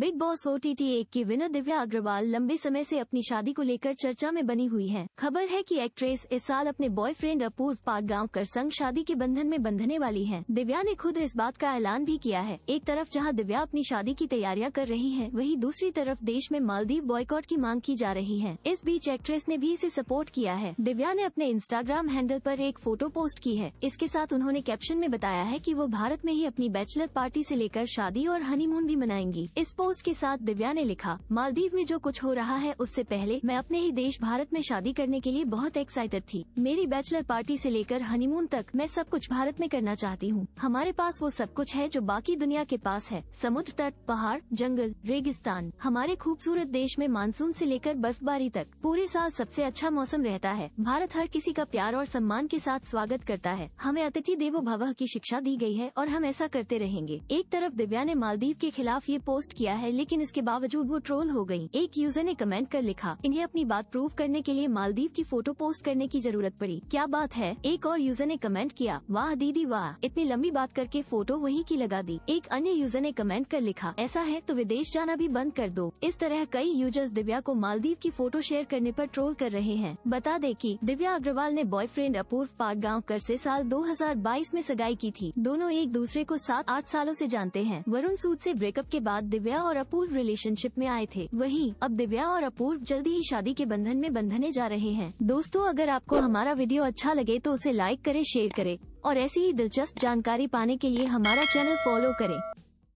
Big Boss O T T एक की winner Divya Agarwal लंबे समय से अपनी शादी को लेकर चर्चा में बनी हुई हैं। खबर है कि एक्ट्रेस इस साल अपने बॉयफ्रेंड अपूर्व गाँव कर संग शादी के बंधन में बंधने वाली हैं। दिव्या ने खुद इस बात का ऐलान भी किया है एक तरफ जहां दिव्या अपनी शादी की तैयारियां कर रही है वही दूसरी तरफ देश में मालदीव बॉयकॉट की मांग की जा रही है इस बीच एक्ट्रेस ने भी इसे सपोर्ट किया है दिव्या ने अपने इंस्टाग्राम हैंडल आरोप एक फोटो पोस्ट की है इसके साथ उन्होंने कैप्शन में बताया है की वो भारत में ही अपनी बैचलर पार्टी ऐसी लेकर शादी और हनीमून भी मनाएंगी इस पोस्ट पोस्ट के साथ दिव्या ने लिखा मालदीव में जो कुछ हो रहा है उससे पहले मैं अपने ही देश भारत में शादी करने के लिए बहुत एक्साइटेड थी मेरी बैचलर पार्टी से लेकर हनीमून तक मैं सब कुछ भारत में करना चाहती हूँ हमारे पास वो सब कुछ है जो बाकी दुनिया के पास है समुद्र तट पहाड़ जंगल रेगिस्तान हमारे खूबसूरत देश में मानसून ऐसी लेकर बर्फबारी तक पूरे साल सबसे अच्छा मौसम रहता है भारत हर किसी का प्यार और सम्मान के साथ स्वागत करता है हमें अतिथि देवो भवह की शिक्षा दी गयी है और हम ऐसा करते रहेंगे एक तरफ दिव्या ने मालदीव के खिलाफ ये पोस्ट किया है लेकिन इसके बावजूद वो ट्रोल हो गयी एक यूजर ने कमेंट कर लिखा इन्हें अपनी बात प्रूव करने के लिए मालदीव की फोटो पोस्ट करने की जरूरत पड़ी क्या बात है एक और यूजर ने कमेंट किया वाह दीदी वाह इतनी लंबी बात करके फोटो वही की लगा दी एक अन्य यूजर ने कमेंट कर लिखा ऐसा है तो विदेश जाना भी बंद कर दो इस तरह कई यूजर्स दिव्या को मालदीव की फोटो शेयर करने पर ट्रोल कर रहे हैं बता दे कि दिव्या अग्रवाल ने बॉयफ्रेंड अपूर्व कर से साल 2022 में सगाई की थी दोनों एक दूसरे को सात आठ सालों से जानते हैं वरुण सूद से ब्रेकअप के बाद दिव्या दिव्या और अपूर्व रिलेशनशिप में आए थे वहीं अब दिव्या और अपूर्व जल्दी ही शादी के बंधन में बंधने जा रहे हैं दोस्तों अगर आपको हमारा वीडियो अच्छा लगे तो उसे लाइक करे शेयर करे और ऐसी ही दिलचस्प जानकारी पाने के लिए हमारा चैनल फॉलो करें